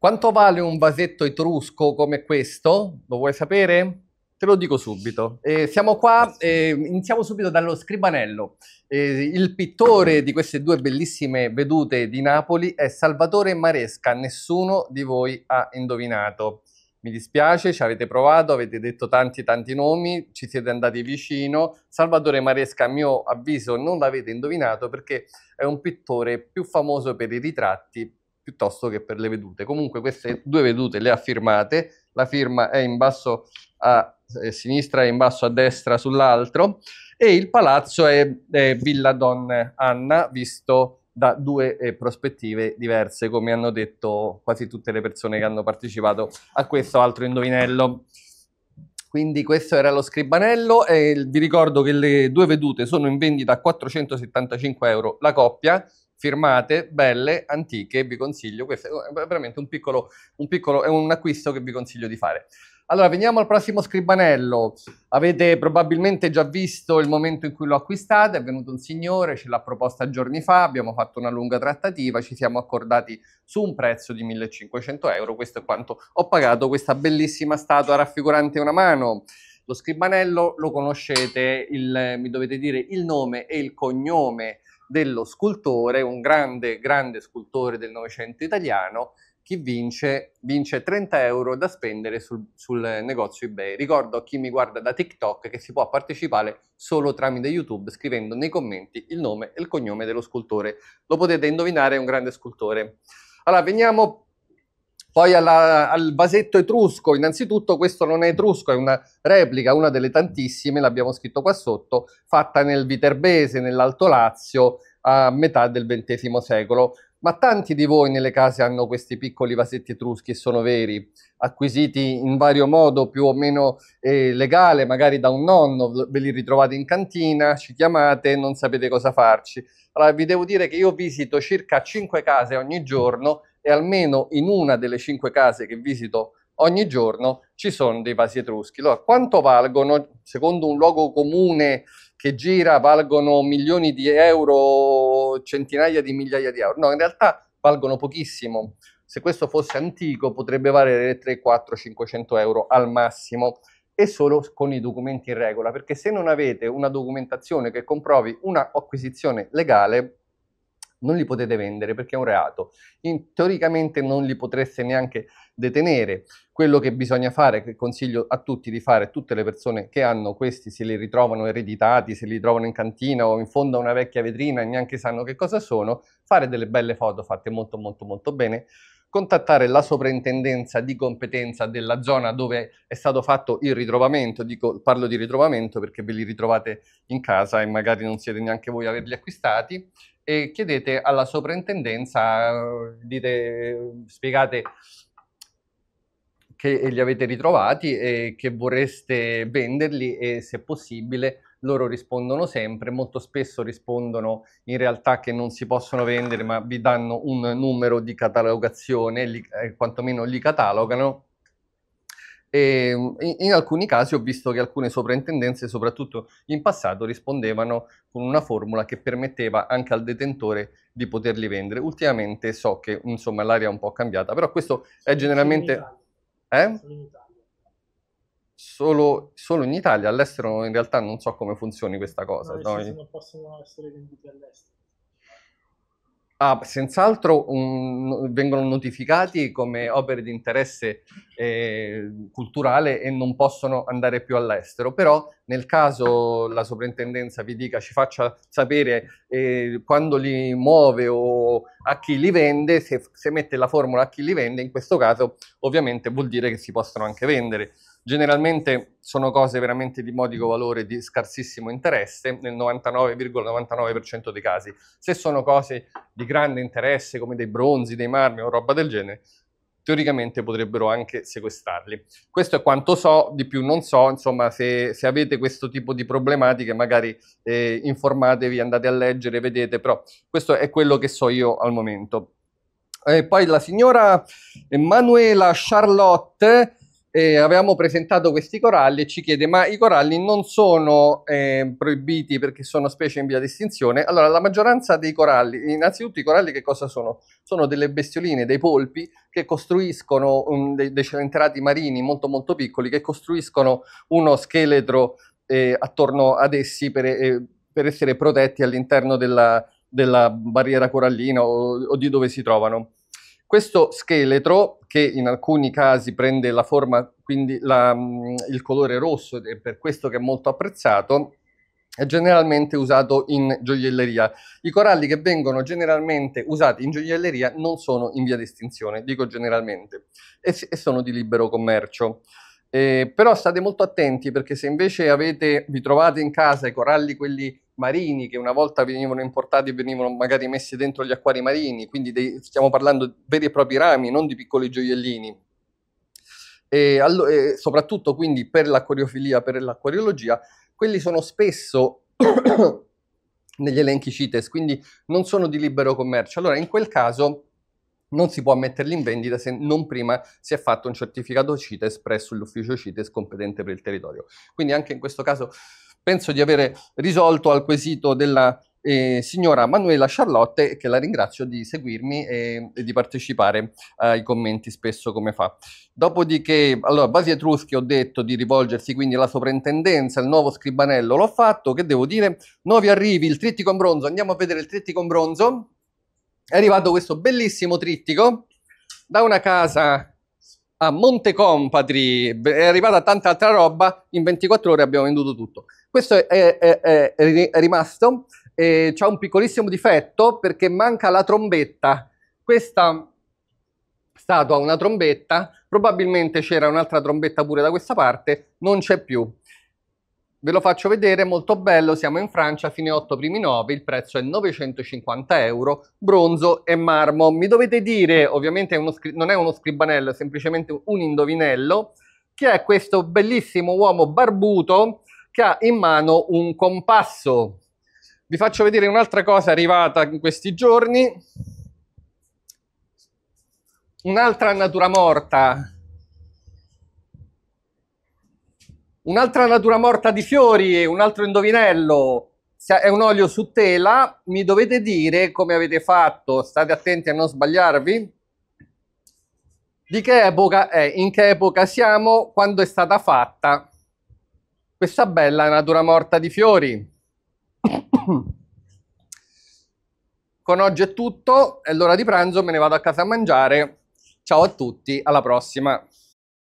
Quanto vale un vasetto etrusco come questo? Lo vuoi sapere? Te lo dico subito. Eh, siamo qua, eh, iniziamo subito dallo Scribanello. Eh, il pittore di queste due bellissime vedute di Napoli è Salvatore Maresca, nessuno di voi ha indovinato. Mi dispiace, ci avete provato, avete detto tanti tanti nomi, ci siete andati vicino. Salvatore Maresca, a mio avviso, non l'avete indovinato perché è un pittore più famoso per i ritratti piuttosto che per le vedute. Comunque queste due vedute le ha firmate, la firma è in basso a eh, sinistra e in basso a destra sull'altro e il palazzo è, è Villa Don Anna visto da due eh, prospettive diverse come hanno detto quasi tutte le persone che hanno partecipato a questo altro indovinello. Quindi questo era lo scribanello e vi ricordo che le due vedute sono in vendita a 475 euro la coppia firmate, belle, antiche, vi consiglio, questo oh, è veramente un piccolo, un piccolo, è un acquisto che vi consiglio di fare. Allora, veniamo al prossimo scribanello. Avete probabilmente già visto il momento in cui l'ho acquistato, è venuto un signore, ce l'ha proposta giorni fa, abbiamo fatto una lunga trattativa, ci siamo accordati su un prezzo di 1500 euro, questo è quanto ho pagato questa bellissima statua raffigurante una mano. Lo scribanello lo conoscete, il, mi dovete dire il nome e il cognome dello scultore, un grande, grande scultore del Novecento italiano, chi vince, vince 30 euro da spendere sul, sul, negozio eBay. Ricordo a chi mi guarda da TikTok che si può partecipare solo tramite YouTube scrivendo nei commenti il nome e il cognome dello scultore. Lo potete indovinare, è un grande scultore. Allora, veniamo poi alla, al vasetto etrusco, innanzitutto questo non è etrusco, è una replica, una delle tantissime, l'abbiamo scritto qua sotto, fatta nel Viterbese, nell'Alto Lazio, a metà del XX secolo. Ma tanti di voi nelle case hanno questi piccoli vasetti etruschi e sono veri, acquisiti in vario modo, più o meno eh, legale, magari da un nonno, ve li ritrovate in cantina, ci chiamate e non sapete cosa farci. Allora vi devo dire che io visito circa 5 case ogni giorno e almeno in una delle cinque case che visito ogni giorno ci sono dei vasi etruschi. Allora, quanto valgono? Secondo un luogo comune che gira, valgono milioni di euro, centinaia di migliaia di euro. No, in realtà valgono pochissimo. Se questo fosse antico potrebbe valere 3, 4, 500 euro al massimo e solo con i documenti in regola, perché se non avete una documentazione che comprovi una acquisizione legale, non li potete vendere perché è un reato. In, teoricamente non li potreste neanche detenere. Quello che bisogna fare, che consiglio a tutti di fare, tutte le persone che hanno questi, se li ritrovano ereditati, se li trovano in cantina o in fondo a una vecchia vetrina e neanche sanno che cosa sono, fare delle belle foto fatte molto molto molto bene contattare la sovrintendenza di competenza della zona dove è stato fatto il ritrovamento, Dico, parlo di ritrovamento perché ve li ritrovate in casa e magari non siete neanche voi a averli acquistati, e chiedete alla sovrintendenza, dite, spiegate che li avete ritrovati e che vorreste venderli e se possibile loro rispondono sempre, molto spesso rispondono in realtà che non si possono vendere, ma vi danno un numero di catalogazione, li, eh, quantomeno li catalogano. E mm, in, in alcuni casi ho visto che alcune sovrintendenze, soprattutto in passato, rispondevano con una formula che permetteva anche al detentore di poterli vendere. Ultimamente so che insomma l'area è un po' cambiata, però questo è generalmente... Eh? Solo, solo, in Italia, all'estero in realtà non so come funzioni questa cosa. No, noi... Non possono essere venduti all'estero. Ah, senz'altro un, vengono notificati come opere di interesse eh, culturale e non possono andare più all'estero, però nel caso la sovrintendenza vi dica, ci faccia sapere eh, quando li muove o a chi li vende, se, se mette la formula a chi li vende, in questo caso ovviamente vuol dire che si possono anche vendere. Generalmente sono cose veramente di modico valore, di scarsissimo interesse, nel 99,99% dei casi. Se sono cose di grande interesse, come dei bronzi, dei marmi o roba del genere, teoricamente potrebbero anche sequestrarli. Questo è quanto so, di più non so, insomma se, se avete questo tipo di problematiche magari eh, informatevi, andate a leggere, vedete, però questo è quello che so io al momento. E eh, poi la signora Emanuela Charlotte eh, avevamo presentato questi coralli e ci chiede ma i coralli non sono eh, proibiti perché sono specie in via di estinzione? Allora la maggioranza dei coralli, innanzitutto i coralli che cosa sono? Sono delle bestioline, dei polpi che costruiscono um, dei, dei celenterati marini molto molto piccoli che costruiscono uno scheletro eh, attorno ad essi per, eh, per essere protetti all'interno della, della barriera corallina o, o di dove si trovano. Questo scheletro, che in alcuni casi prende la forma, quindi la, mm, il colore rosso, ed è per questo che è molto apprezzato, è generalmente usato in gioielleria. I coralli che vengono generalmente usati in gioielleria non sono in via di estinzione, dico generalmente, e, e sono di libero commercio. Eh, però state molto attenti perché se invece avete, vi trovate in casa i coralli quelli marini che una volta venivano importati e venivano magari messi dentro gli acquari marini, quindi dei, stiamo parlando di veri e propri rami, non di piccoli gioiellini. E, allo, e soprattutto quindi per l'acquariofilia, per l'acquariologia, quelli sono spesso negli elenchi CITES, quindi non sono di libero commercio. Allora in quel caso non si può metterli in vendita se non prima si è fatto un certificato CITES presso l'ufficio CITES competente per il territorio. Quindi anche in questo caso Penso di avere risolto al quesito della eh, signora Manuela Charlotte, che la ringrazio di seguirmi e, e di partecipare eh, ai commenti spesso come fa. Dopodiché, allora, Basi Etruschi ho detto di rivolgersi quindi alla sovrintendenza, il nuovo scribanello l'ho fatto, che devo dire? Nuovi arrivi, il trittico in bronzo, andiamo a vedere il trittico in bronzo. È arrivato questo bellissimo trittico da una casa a Monte Compatri, è arrivata tanta altra roba, in 24 ore abbiamo venduto tutto. Questo è, è, è, è rimasto, c'è un piccolissimo difetto perché manca la trombetta. Questa statua ha una trombetta, probabilmente c'era un'altra trombetta pure da questa parte, non c'è più. Ve lo faccio vedere, molto bello, siamo in Francia, fine 8 primi 9, il prezzo è 950 euro, bronzo e marmo. Mi dovete dire, ovviamente è scri- non è uno scribanello, è semplicemente un indovinello, chi è questo bellissimo uomo barbuto che ha in mano un compasso. Vi faccio vedere un'altra cosa arrivata in questi giorni, un'altra natura morta Un'altra natura morta di fiori, un altro indovinello, è un olio su tela, mi dovete dire come avete fatto, state attenti a non sbagliarvi, di che epoca è, in che epoca siamo, quando è stata fatta questa bella natura morta di fiori. Con oggi è tutto, è l'ora di pranzo, me ne vado a casa a mangiare. Ciao a tutti, alla prossima.